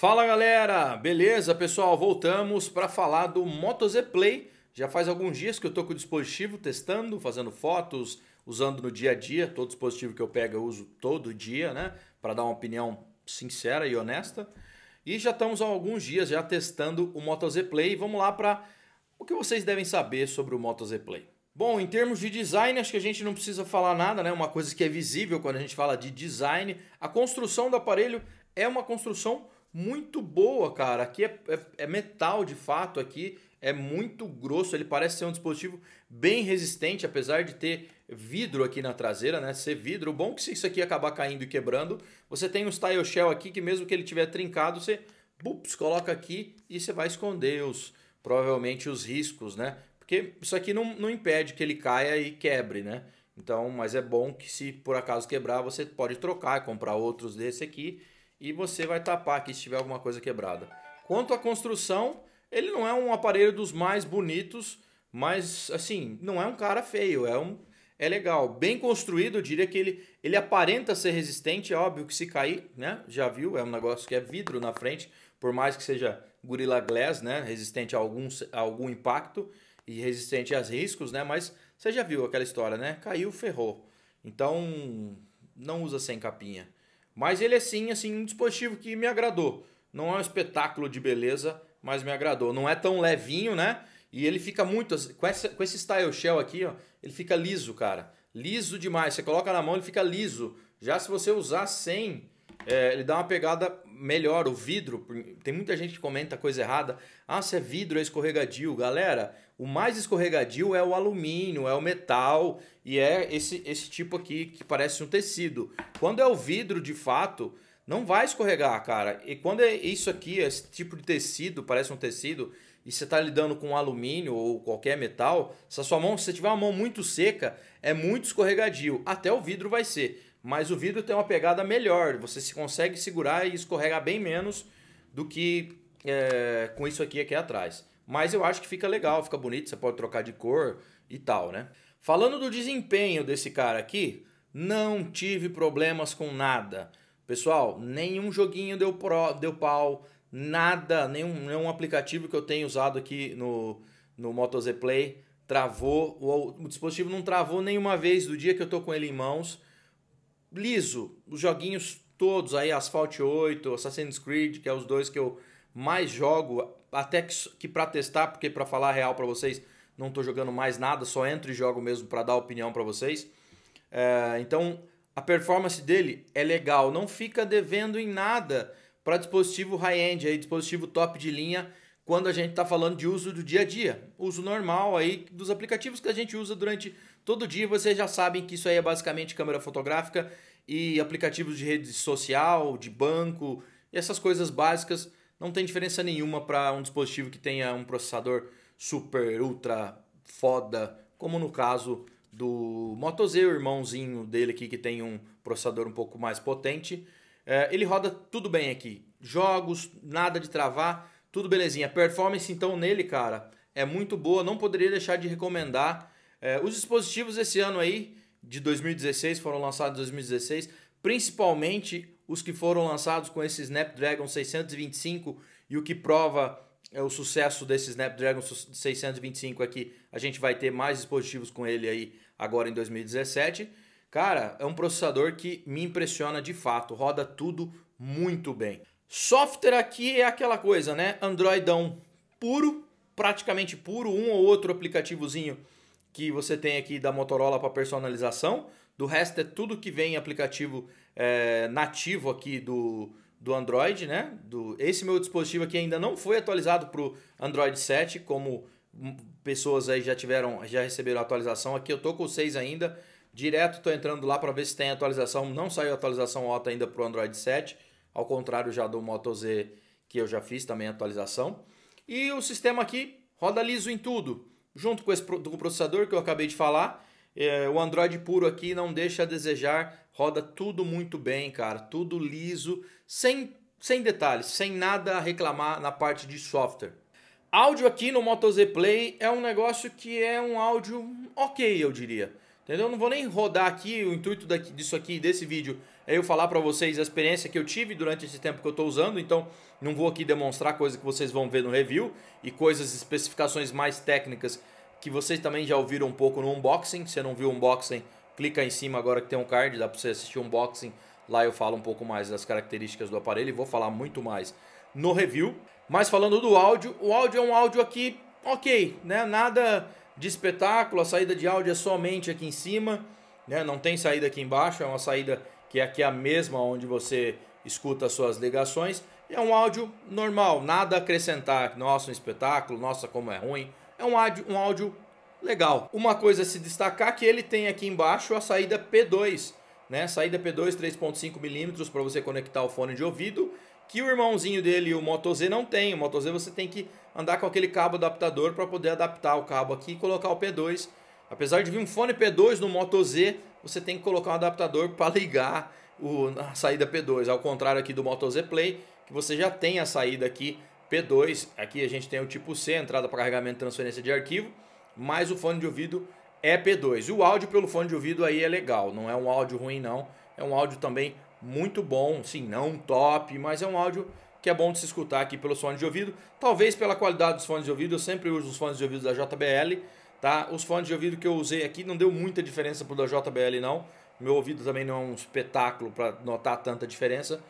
Fala galera, beleza pessoal? Voltamos para falar do Moto Z Play. Já faz alguns dias que eu tô com o dispositivo testando, fazendo fotos, usando no dia a dia. Todo dispositivo que eu pego eu uso todo dia, né? Para dar uma opinião sincera e honesta. E já estamos há alguns dias já testando o Moto Z Play. Vamos lá para o que vocês devem saber sobre o Moto Z Play. Bom, em termos de design, acho que a gente não precisa falar nada, né? Uma coisa que é visível quando a gente fala de design, a construção do aparelho é uma construção muito boa, cara. Aqui é, é, é metal de fato, aqui é muito grosso. Ele parece ser um dispositivo bem resistente, apesar de ter vidro aqui na traseira, né? Ser vidro. Bom é que se isso aqui acabar caindo e quebrando, você tem um style shell aqui que mesmo que ele tiver trincado, você coloca aqui e você vai esconder os provavelmente os riscos, né? Porque isso aqui não, não impede que ele caia e quebre, né? Então, mas é bom que se por acaso quebrar, você pode trocar, comprar outros desse aqui e você vai tapar aqui se tiver alguma coisa quebrada. Quanto à construção, ele não é um aparelho dos mais bonitos, mas assim, não é um cara feio, é um é legal, bem construído, eu diria que ele, ele aparenta ser resistente, é óbvio que se cair, né? Já viu, é um negócio que é vidro na frente, por mais que seja Gorilla Glass, né? Resistente a algum, a algum impacto e resistente a riscos, né? Mas você já viu aquela história, né? Caiu, ferrou. Então, não usa sem capinha. Mas ele é sim assim, um dispositivo que me agradou. Não é um espetáculo de beleza, mas me agradou. Não é tão levinho, né? E ele fica muito. Assim, com, essa, com esse style shell aqui, ó, ele fica liso, cara. Liso demais. Você coloca na mão, ele fica liso. Já se você usar sem, é, ele dá uma pegada melhor o vidro. Tem muita gente que comenta coisa errada. Ah, se é vidro é escorregadio. Galera, o mais escorregadio é o alumínio, é o metal e é esse, esse tipo aqui que parece um tecido. Quando é o vidro de fato, não vai escorregar, cara. E quando é isso aqui, esse tipo de tecido, parece um tecido, e você está lidando com alumínio ou qualquer metal, se a sua mão, se tiver uma mão muito seca, é muito escorregadio. Até o vidro vai ser mas o vidro tem uma pegada melhor, você se consegue segurar e escorregar bem menos do que é, com isso aqui aqui atrás. Mas eu acho que fica legal, fica bonito, você pode trocar de cor e tal, né? Falando do desempenho desse cara aqui, não tive problemas com nada. Pessoal, nenhum joguinho deu, pro, deu pau, nada, nenhum, nenhum aplicativo que eu tenho usado aqui no, no Moto Z Play travou, o, o dispositivo não travou nenhuma vez do dia que eu tô com ele em mãos liso, os joguinhos todos aí, Asphalt 8, Assassin's Creed, que é os dois que eu mais jogo, até que, que para testar, porque para falar real para vocês, não estou jogando mais nada, só entro e jogo mesmo para dar opinião para vocês. É, então, a performance dele é legal, não fica devendo em nada para dispositivo high-end, aí, dispositivo top de linha, quando a gente está falando de uso do dia a dia, uso normal aí dos aplicativos que a gente usa durante todo dia vocês já sabem que isso aí é basicamente câmera fotográfica e aplicativos de rede social, de banco e essas coisas básicas. Não tem diferença nenhuma para um dispositivo que tenha um processador super, ultra foda, como no caso do Moto Z, o irmãozinho dele aqui que tem um processador um pouco mais potente. É, ele roda tudo bem aqui, jogos, nada de travar, tudo belezinha. A performance então nele, cara, é muito boa, não poderia deixar de recomendar. É, os dispositivos esse ano aí, de 2016, foram lançados em 2016, principalmente os que foram lançados com esse Snapdragon 625 e o que prova é, o sucesso desse Snapdragon 625 aqui, é a gente vai ter mais dispositivos com ele aí agora em 2017. Cara, é um processador que me impressiona de fato, roda tudo muito bem. Software aqui é aquela coisa, né? Androidão puro, praticamente puro, um ou outro aplicativozinho que você tem aqui da Motorola para personalização. Do resto é tudo que vem em aplicativo é, nativo aqui do, do Android, né? Do, esse meu dispositivo aqui ainda não foi atualizado para o Android 7, como pessoas aí já tiveram, já receberam atualização. Aqui eu tô com os 6 ainda. Direto estou entrando lá para ver se tem atualização. Não saiu atualização OTA ainda para o Android 7. Ao contrário já do Moto Z que eu já fiz também atualização. E o sistema aqui roda liso em tudo junto com, esse, com o processador que eu acabei de falar. É, o Android puro aqui não deixa a desejar, roda tudo muito bem, cara, tudo liso, sem, sem detalhes, sem nada a reclamar na parte de software. Áudio aqui no Moto Z Play é um negócio que é um áudio ok, eu diria. Entendeu? Não vou nem rodar aqui, o intuito daqui, disso aqui, desse vídeo, é eu falar para vocês a experiência que eu tive durante esse tempo que eu estou usando, então não vou aqui demonstrar coisas que vocês vão ver no review e coisas, especificações mais técnicas que vocês também já ouviram um pouco no unboxing. Se não viu o unboxing, clica em cima agora que tem um card, dá para você assistir o unboxing. Lá eu falo um pouco mais das características do aparelho e vou falar muito mais no review. Mas falando do áudio, o áudio é um áudio aqui ok, né? nada de espetáculo, a saída de áudio é somente aqui em cima, né? não tem saída aqui embaixo, é uma saída que aqui é a mesma onde você escuta as suas ligações. E é um áudio normal, nada a acrescentar. Nossa, um espetáculo, nossa, como é ruim. É um áudio, um áudio legal. Uma coisa a se destacar é que ele tem aqui embaixo a saída P2, né? Saída P2 3.5 milímetros para você conectar o fone de ouvido, que o irmãozinho dele, o Moto Z, não tem. O Moto Z você tem que andar com aquele cabo adaptador para poder adaptar o cabo aqui e colocar o P2. Apesar de vir um fone P2 no Moto Z, você tem que colocar um adaptador para ligar o, a saída P2. Ao contrário aqui do Moto Z Play, que você já tem a saída aqui P2. Aqui a gente tem o tipo C, entrada para carregamento e transferência de arquivo, mas o fone de ouvido é P2. o áudio pelo fone de ouvido aí é legal, não é um áudio ruim não, é um áudio também muito bom, sim, não top, mas é um áudio que é bom de se escutar aqui pelos fones de ouvido. Talvez pela qualidade dos fones de ouvido, eu sempre uso os fones de ouvido da JBL, Tá? Os fones de ouvido que eu usei aqui não deu muita diferença pro da JBL não. Meu ouvido também não é um espetáculo para notar tanta diferença,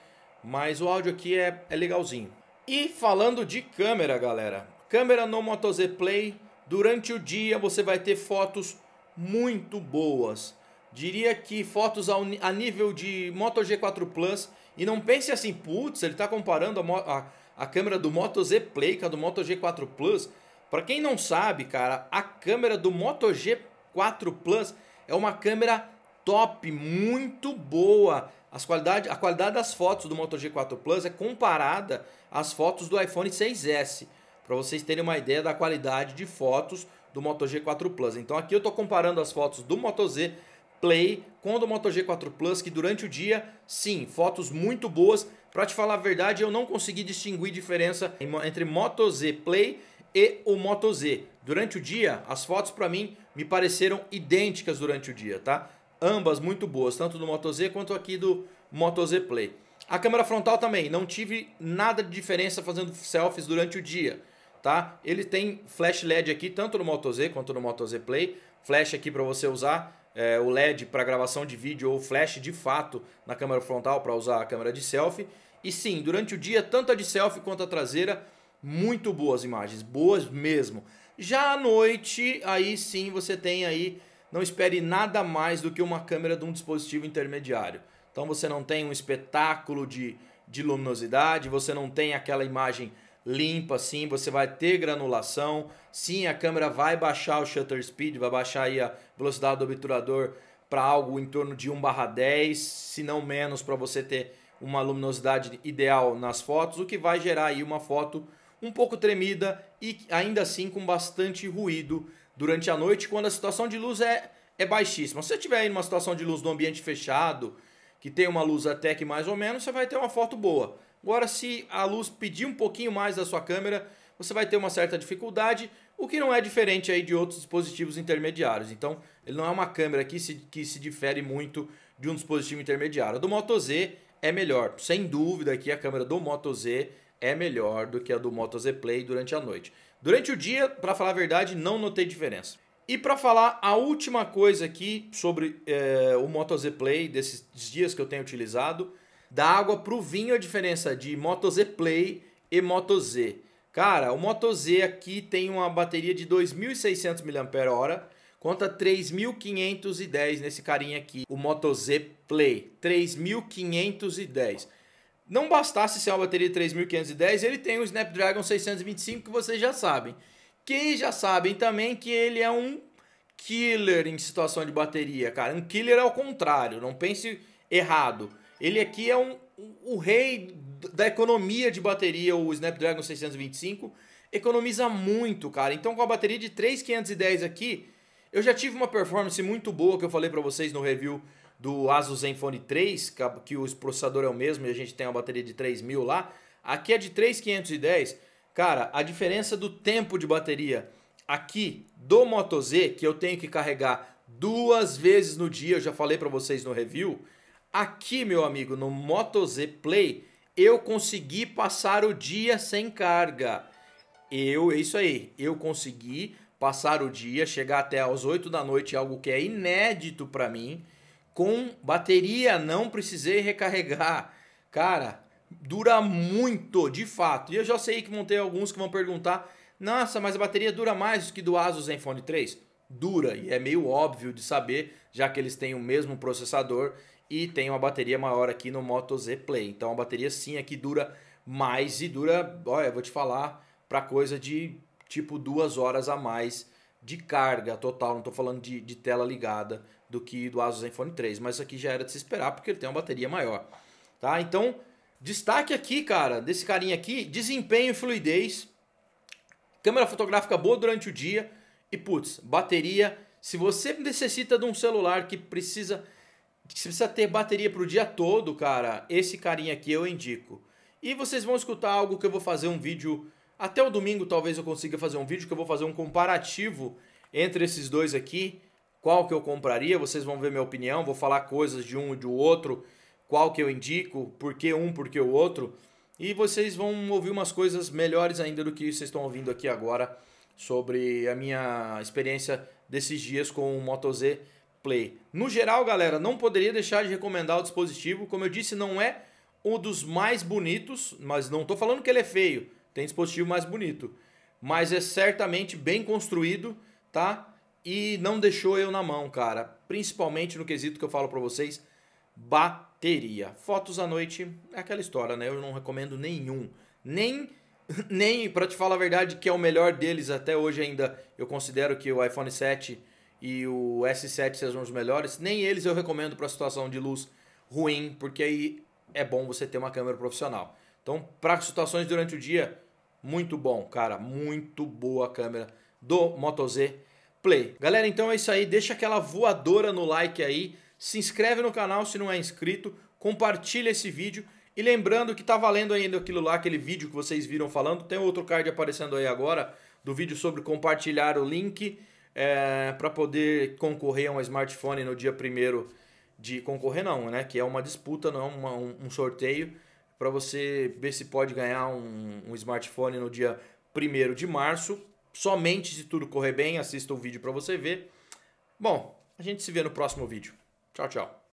mas o áudio aqui é, é legalzinho. E falando de câmera, galera, câmera no Moto Z Play, durante o dia você vai ter fotos muito boas. Diria que fotos ao, a nível de Moto G4 Plus. E não pense assim, putz, ele está comparando a, a, a câmera do Moto Z Play com a do Moto G4 Plus. Para quem não sabe, cara, a câmera do Moto G4 Plus é uma câmera top, muito boa. As qualidade, a qualidade das fotos do Moto G4 Plus é comparada às fotos do iPhone 6S, para vocês terem uma ideia da qualidade de fotos do Moto G4 Plus. Então aqui eu estou comparando as fotos do Moto Z Play com o do Moto G4 Plus, que durante o dia, sim, fotos muito boas. Para te falar a verdade, eu não consegui distinguir diferença entre Moto Z Play e o Moto Z. Durante o dia, as fotos para mim me pareceram idênticas durante o dia, tá? Ambas muito boas, tanto do Moto Z quanto aqui do Moto Z Play. A câmera frontal também, não tive nada de diferença fazendo selfies durante o dia, tá? Ele tem flash LED aqui, tanto no Moto Z quanto no Moto Z Play. Flash aqui para você usar é, o LED para gravação de vídeo ou flash de fato na câmera frontal para usar a câmera de selfie. E sim, durante o dia, tanto a de selfie quanto a traseira muito boas imagens, boas mesmo. Já à noite, aí sim você tem aí, não espere nada mais do que uma câmera de um dispositivo intermediário. Então você não tem um espetáculo de, de luminosidade, você não tem aquela imagem limpa assim, você vai ter granulação. Sim, a câmera vai baixar o shutter speed, vai baixar aí a velocidade do obturador para algo em torno de 1/10, se não menos, para você ter uma luminosidade ideal nas fotos, o que vai gerar aí uma foto um pouco tremida e ainda assim com bastante ruído durante a noite, quando a situação de luz é, é baixíssima. Se você tiver aí numa situação de luz no ambiente fechado, que tem uma luz até que mais ou menos, você vai ter uma foto boa. Agora, se a luz pedir um pouquinho mais da sua câmera, você vai ter uma certa dificuldade, o que não é diferente aí de outros dispositivos intermediários. Então, ele não é uma câmera que se, que se difere muito de um dispositivo intermediário. A do Moto Z é melhor, sem dúvida que a câmera do Moto Z é melhor do que a do Moto Z Play durante a noite. Durante o dia, para falar a verdade, não notei diferença. E para falar a última coisa aqui sobre é, o Moto Z Play, desses dias que eu tenho utilizado, da água para o vinho a diferença de Moto Z Play e Moto Z. Cara, o Moto Z aqui tem uma bateria de 2.600 mAh conta 3.510 nesse carinha aqui, o Moto Z Play, 3.510 não bastasse ser uma bateria de 3510, ele tem o Snapdragon 625 que vocês já sabem. Quem já sabem também que ele é um killer em situação de bateria, cara. Um killer ao contrário, não pense errado. Ele aqui é um, o rei da economia de bateria, o Snapdragon 625. Economiza muito, cara. Então com a bateria de 3510 aqui, eu já tive uma performance muito boa que eu falei para vocês no review do Asus Zenfone 3, que o processador é o mesmo e a gente tem uma bateria de 3000 lá, aqui é de 3510. Cara, a diferença do tempo de bateria aqui do Moto Z, que eu tenho que carregar duas vezes no dia, eu já falei para vocês no review, aqui, meu amigo, no Moto Z Play, eu consegui passar o dia sem carga. Eu, é isso aí, eu consegui passar o dia, chegar até às 8 da noite, algo que é inédito para mim com bateria, não precisei recarregar. Cara, dura muito, de fato. E eu já sei que vão ter alguns que vão perguntar: nossa, mas a bateria dura mais do que do Asus Zenfone 3? Dura, e é meio óbvio de saber, já que eles têm o mesmo processador e tem uma bateria maior aqui no Moto Z Play. Então a bateria sim aqui é dura mais e dura, olha, vou te falar, para coisa de tipo duas horas a mais de carga total. Não estou falando de, de tela ligada, do que do Asus Zenfone 3, mas isso aqui já era de se esperar porque ele tem uma bateria maior, tá? Então, destaque aqui, cara, desse carinha aqui, desempenho e fluidez, câmera fotográfica boa durante o dia e putz, bateria, se você necessita de um celular que precisa que precisa ter bateria para o dia todo, cara, esse carinha aqui eu indico. E vocês vão escutar algo que eu vou fazer um vídeo até o domingo, talvez eu consiga fazer um vídeo que eu vou fazer um comparativo entre esses dois aqui qual que eu compraria, vocês vão ver minha opinião, vou falar coisas de um e do outro, qual que eu indico, por que um, por que o outro, e vocês vão ouvir umas coisas melhores ainda do que vocês estão ouvindo aqui agora sobre a minha experiência desses dias com o Moto Z Play. No geral, galera, não poderia deixar de recomendar o dispositivo, como eu disse, não é um dos mais bonitos, mas não estou falando que ele é feio, tem dispositivo mais bonito, mas é certamente bem construído, tá? e não deixou eu na mão, cara. Principalmente no quesito que eu falo para vocês, bateria. Fotos à noite é aquela história, né? Eu não recomendo nenhum. Nem nem para te falar a verdade que é o melhor deles até hoje ainda. Eu considero que o iPhone 7 e o S7 sejam os melhores. Nem eles eu recomendo para situação de luz ruim, porque aí é bom você ter uma câmera profissional. Então, para situações durante o dia, muito bom, cara, muito boa a câmera do Moto Z play. Galera, então é isso aí. Deixa aquela voadora no like aí. Se inscreve no canal se não é inscrito. Compartilha esse vídeo. E lembrando que tá valendo ainda aquilo lá, aquele vídeo que vocês viram falando. Tem outro card aparecendo aí agora do vídeo sobre compartilhar o link é, para poder concorrer a um smartphone no dia primeiro de concorrer não, né? Que é uma disputa, não é uma, um, um, sorteio para você ver se pode ganhar um, um smartphone no dia primeiro de março somente se tudo correr bem. Assista o vídeo para você ver. Bom, a gente se vê no próximo vídeo. Tchau, tchau.